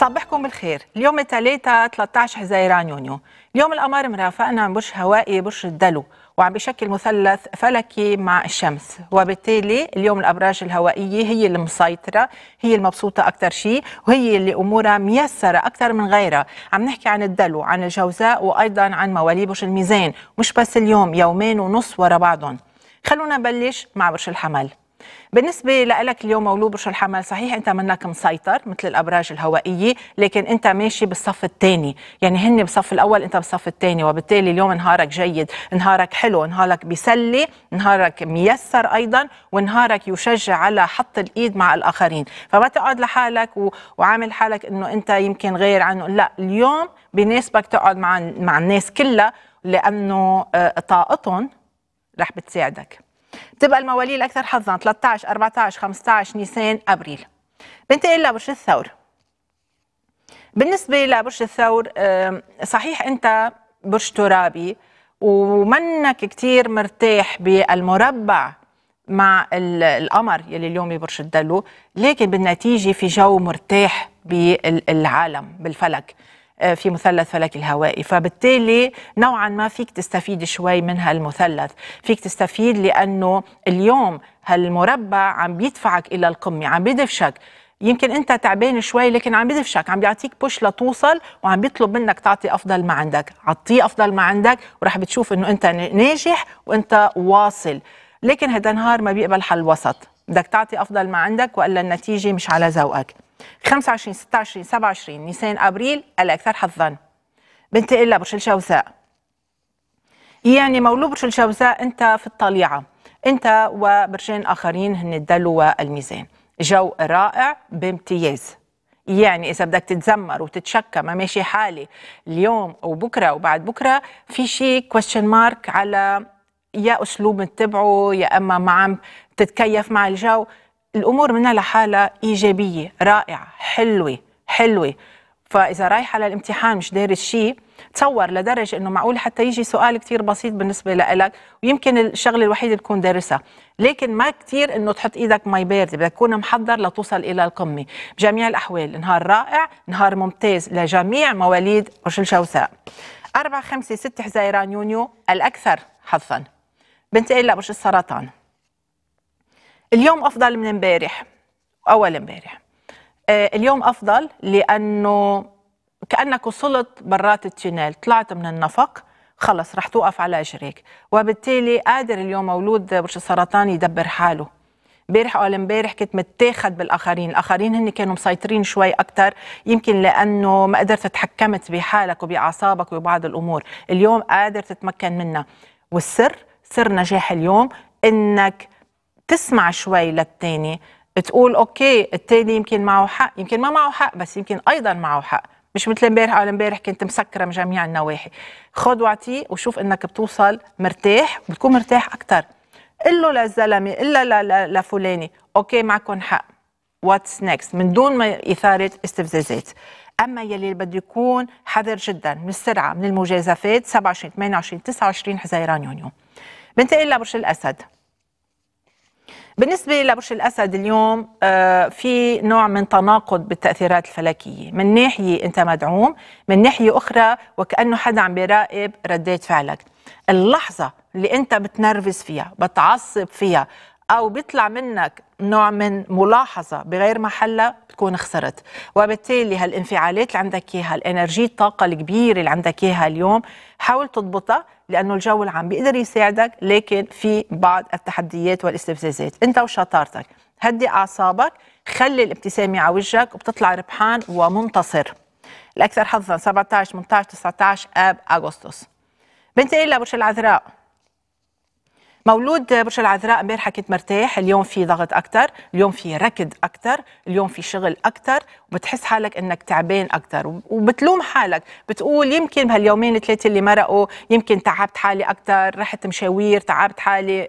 صبحكم بالخير اليوم ثلاثة 13 حزيران يونيو اليوم القمر مرافقنا من برج هوائي برج الدلو وعم بشكل مثلث فلكي مع الشمس وبالتالي اليوم الأبراج الهوائية هي المسيطرة هي المبسوطة أكثر شيء وهي اللي أمورها ميسرة أكثر من غيرها عم نحكي عن الدلو عن الجوزاء وأيضا عن مواليد برج الميزان مش بس اليوم يومين ونص ورا بعضهم خلونا نبلش مع برج الحمل بالنسبة لك اليوم مولود برج الحمل صحيح أنت منك مسيطر مثل الأبراج الهوائية لكن أنت ماشي بالصف الثاني يعني هن بالصف الأول أنت بالصف الثاني وبالتالي اليوم نهارك جيد نهارك حلو نهارك بيسلي نهارك ميسر أيضا ونهارك يشجع على حط الإيد مع الآخرين فما تقعد لحالك و... وعامل حالك أنه أنت يمكن غير عنه لا اليوم بناسبك تقعد مع مع الناس كلها لأنه آه، طاقتهم رح بتساعدك بتبقى المواليد الاكثر حظا 13 14 15 نيسان ابريل بنتقل لبرج الثور بالنسبه لبرج الثور صحيح انت برج ترابي ومنك كتير مرتاح بالمربع مع القمر يلي اليوم ببرج الدلو لكن بالنتيجه في جو مرتاح بالعالم بالفلك آه، في مثلث فلك الهوائي فبالتالي نوعا ما فيك تستفيد شوي من هالمثلث فيك تستفيد لأنه اليوم هالمربع عم بيدفعك إلى القمة عم بيدفشك يمكن انت تعبان شوي لكن عم بدفشك عم بيعطيك بوش لتوصل وعم بيطلب منك تعطي افضل ما عندك عطيه افضل ما عندك وراح بتشوف انه انت ناجح وانت واصل لكن هذا النهار ما بيقبل حل وسط بدك تعطي افضل ما عندك والا النتيجه مش على ذوقك 25 26 27 نيسان ابريل الاكثر حظا بنتقل لبرج الجوزاء يعني مولود برج الجوزاء انت في الطليعه انت وبرجين اخرين هن الدلو والميزان جو رائع بامتياز يعني اذا بدك تتذمر وتتشكى ما ماشي حالي اليوم وبكره وبعد بكره في شيء كويشن مارك على يا اسلوب متبعه يا اما ما عم تتكيف مع الجو الامور منها لحالها ايجابيه رائعه حلوه حلوه فاذا رايح على الامتحان مش دارس شيء تصور لدرجه انه معقول حتى يجي سؤال كثير بسيط بالنسبه لإلك ويمكن الشغله الوحيده تكون دارسها لكن ما كثير انه تحط ايدك مي بارده بدك تكون محضر لتوصل الى القمه بجميع الاحوال نهار رائع نهار ممتاز لجميع مواليد برج الشوثاء 4 5 6 حزيران يونيو الاكثر حظا بنتقل لبرج السرطان اليوم افضل من امبارح اول امبارح آه، اليوم افضل لانه كانك وصلت برات التونيل طلعت من النفق خلص رح توقف على اجريك وبالتالي قادر اليوم مولود برج السرطان يدبر حاله امبارح او امبارح كنت متاخد بالاخرين الاخرين هن كانوا مسيطرين شوي اكثر يمكن لانه ما قدرت تحكمت بحالك وباعصابك وبعض الامور اليوم قادر تتمكن منها والسر سر نجاح اليوم انك تسمع شوي للتاني تقول اوكي التاني يمكن معه حق يمكن ما معه حق بس يمكن ايضا معه حق مش مثل امبارح او امبارح كنت مسكره من جميع النواحي خذ واعطيه وشوف انك بتوصل مرتاح بتكون مرتاح اكثر قل له للزلمه الا لفلاني اوكي معكم حق واتس نيكست من دون ما اثاره استفزازات اما يلي بده يكون حذر جدا من السرعه من المجازفات 27 28 29 حزيران يونيو بنتقل لبرج الاسد بالنسبة لبرج الأسد اليوم آه، في نوع من تناقض بالتأثيرات الفلكية من ناحية أنت مدعوم من ناحية أخرى وكأنه حدا عم بيراقب ردات فعلك اللحظة اللي أنت بتنرفز فيها بتعصب فيها أو بيطلع منك نوع من ملاحظة بغير محلها بتكون خسرت وبالتالي هالانفعالات اللي عندك إياها الانرجي الطاقة الكبيرة اللي عندك إياها اليوم حاول تضبطها لانه الجو العام بيقدر يساعدك لكن في بعض التحديات والاستفزازات انت وشطارتك هدي اعصابك خلي الابتسامه على وجهك وبتطلع ربحان ومنتصر الاكثر حظا 17 18 19 اب اغسطس بنتقل لبرج العذراء مولود برج العذراء امبارح كنت مرتاح اليوم في ضغط اكثر اليوم في ركض اكثر اليوم في شغل اكثر وبتحس حالك انك تعبان اكثر وبتلوم حالك بتقول يمكن بهاليومين الثلاثه اللي مرقوا يمكن تعبت حالي اكثر رحت مشاوير تعبت حالي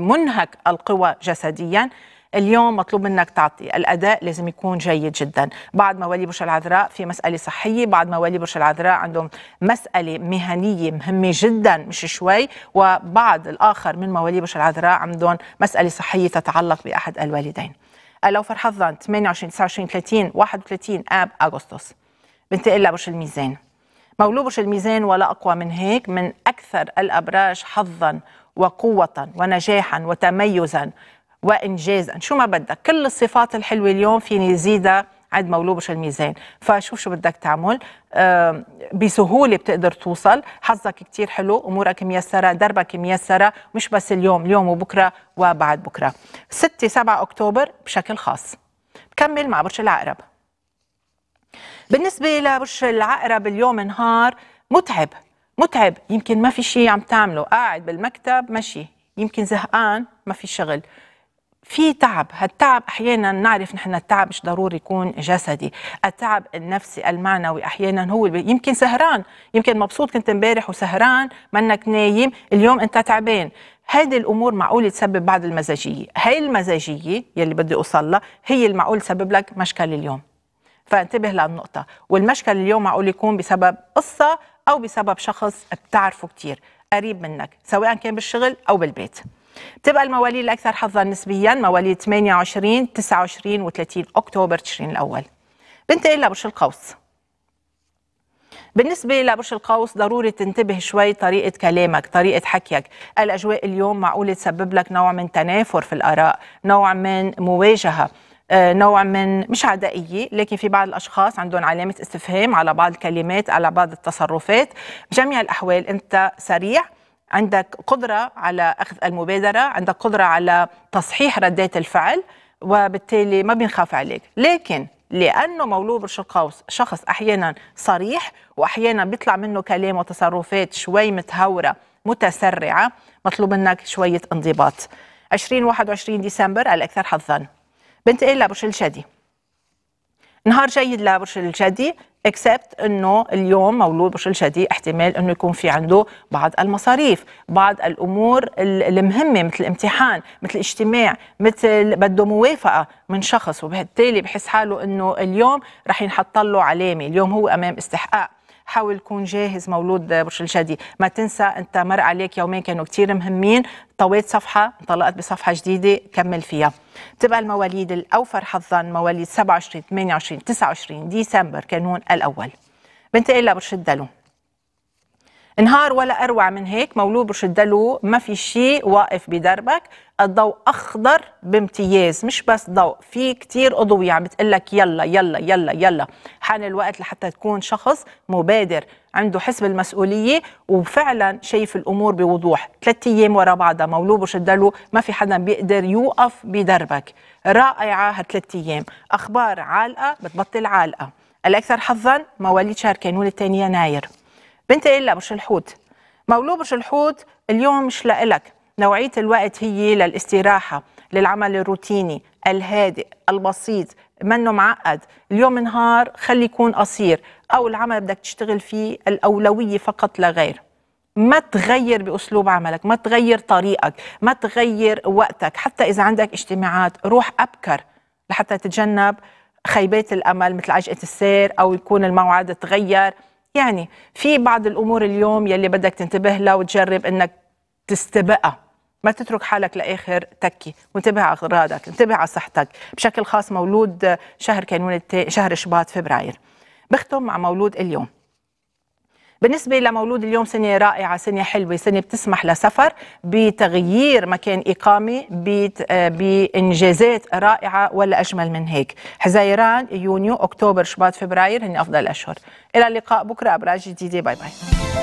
منهك القوى جسديا اليوم مطلوب منك تعطي الاداء لازم يكون جيد جدا بعد موالي برج العذراء في مساله صحيه بعد موالي برج العذراء عندهم مساله مهنيه مهمه جدا مش شوي وبعد الاخر من موالي برج العذراء عندهم مساله صحيه تتعلق باحد الوالدين الاوفر حظا 28 29 30 31 اب اغسطس بنتقل لبرج الميزان مولود برج الميزان ولا اقوى من هيك من اكثر الابراج حظا وقوة ونجاحا وتميزا وانجازا شو ما بدك كل الصفات الحلوه اليوم فيني زيدها عند مولوبش الميزان فشوف شو بدك تعمل بسهولة بتقدر توصل حظك كتير حلو أمورك ميسرة دربك ميسرة مش بس اليوم اليوم وبكرة وبعد بكرة 6 7 أكتوبر بشكل خاص كمل مع برج العقرب بالنسبة لبرج العقرب اليوم نهار متعب متعب يمكن ما في شيء عم تعمله قاعد بالمكتب ماشي يمكن زهقان ما في شغل في تعب هالتعب احيانا نعرف نحن التعب مش ضروري يكون جسدي التعب النفسي المعنوي احيانا هو يمكن سهران يمكن مبسوط كنت امبارح وسهران منك نايم اليوم انت تعبان هذه الامور معقول تسبب بعض المزاجيه هاي المزاجيه يلي بدي اوصل لها هي المعقول تسبب لك مشكل اليوم فانتبه لهالنقطه والمشكل اليوم معقول يكون بسبب قصه او بسبب شخص بتعرفه كثير قريب منك سواء كان بالشغل او بالبيت بتبقى المواليد الاكثر حظا نسبيا مواليد 28 29 و30 اكتوبر تشرين الاول بنتقل لبرج القوس بالنسبة لبرج القوس ضروري تنتبه شوي طريقة كلامك طريقة حكيك الأجواء اليوم معقولة تسبب لك نوع من تنافر في الآراء نوع من مواجهة آه، نوع من مش عدائية لكن في بعض الأشخاص عندهم علامة استفهام على بعض الكلمات على بعض التصرفات بجميع الأحوال أنت سريع عندك قدرة على أخذ المبادرة عندك قدرة على تصحيح ردات الفعل وبالتالي ما بينخاف عليك لكن لأنه مولود برش القوس شخص أحيانا صريح وأحيانا بيطلع منه كلام وتصرفات شوي متهورة متسرعة مطلوب منك شوية انضباط 20-21 ديسمبر الأكثر حظا بنتقل لبرج الجدي نهار جيد لبرج الجدي اكسبت انه اليوم مولود برج الجدي احتمال انه يكون في عنده بعض المصاريف بعض الامور المهمه مثل امتحان مثل اجتماع مثل بده موافقه من شخص وبالتالي بحس حاله انه اليوم رح ينحط له علامه اليوم هو امام استحقاق حاول تكون جاهز مولود برج الجدي ما تنسى انت مر عليك يومين كانوا كتير مهمين طويت صفحة انطلقت بصفحة جديدة كمل فيها تبقى المواليد الأوفر حظا مواليد 27 28 29 ديسمبر كانون الأول بنتقل لبرج الدلو نهار ولا أروع من هيك مولوب الدلو ما في شيء واقف بدربك الضوء أخضر بامتياز مش بس ضوء في كتير أضوية عم بتقلك يلا يلا يلا يلا حان الوقت لحتى تكون شخص مبادر عنده حس بالمسؤولية وفعلا شايف الأمور بوضوح ثلاثة أيام ورا بعضها مولوب وشدلو ما في حدا بيقدر يوقف بدربك رائعة هالثلاث أيام أخبار عالقة بتبطل عالقة الأكثر حظا مواليد شهر كانون الثاني يناير بنت إلا برج الحوت مولود برج الحوت اليوم مش لإلك نوعية الوقت هي للاستراحة للعمل الروتيني الهادئ البسيط منه معقد اليوم نهار خلي يكون قصير أو العمل بدك تشتغل فيه الأولوية فقط لا غير ما تغير باسلوب عملك ما تغير طريقك ما تغير وقتك حتى اذا عندك اجتماعات روح ابكر لحتى تتجنب خيبات الامل مثل عجقه السير او يكون الموعد تغير يعني في بعض الامور اليوم يلي بدك تنتبه لها وتجرب انك تستبقها ما تترك حالك لاخر تكي وانتبه على اغراضك انتبه على صحتك بشكل خاص مولود شهر كانون شهر شباط فبراير بختم مع مولود اليوم بالنسبة لمولود اليوم سنة رائعة سنة حلوة سنة بتسمح لسفر بتغيير مكان إقامة آه، بإنجازات رائعة ولا أجمل من هيك حزيران يونيو أكتوبر شباط فبراير هن أفضل أشهر إلى اللقاء بكرة أبراج جديدة باي باي